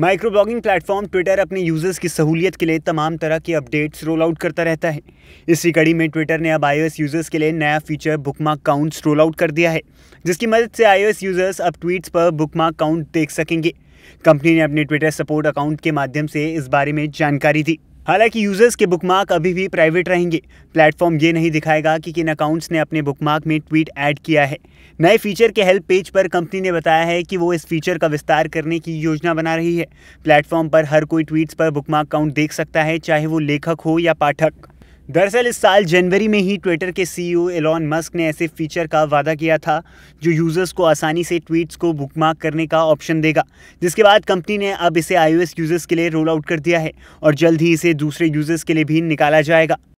micro microblogging platform Twitter अपने users की सहूलियत के लिए तमाम तरह के अपडेट्स रोल आउट करता रहता है इसी कड़ी में ट्विटर ने अब आईओएस यूजर्स के लिए नया feature bookmark counts roll out कर दिया है जिसकी मदद से आईओएस यूजर्स अब ट्वीट्स पर बुकमार्क काउंट देख सकेंगे कंपनी ने अपने ट्विटर सपोर्ट अकाउंट के माध्यम से इस बारे में जानकारी दी हालांकि यूजर्स के बुकमार्क अभी भी प्राइवेट रहेंगे प्लेटफॉर्म ये नहीं दिखाएगा कि किन अकाउंट्स ने अपने बुकमार्क में ट्वीट ऐड किया है नए फीचर के हेल्प पेज पर कंपनी ने बताया है कि वो इस फीचर का विस्तार करने की योजना बना रही है प्लेटफॉर्म पर हर कोई ट्वीट्स पर बुकमार्क काउंट देख सकता है चाहे वो लेखक हो या पाठक दरअसल इस साल जनवरी में ही ट्विटर के सीईओ एलॉन मस्क ने ऐसे फीचर का वादा किया था जो यूज़र्स को आसानी से ट्वीट्स को बुकमार्क करने का ऑप्शन देगा जिसके बाद कंपनी ने अब इसे आईओएस यूज़र्स के लिए रोल आउट कर दिया है और जल्द ही इसे दूसरे यूज़र्स के लिए भी निकाला जाएगा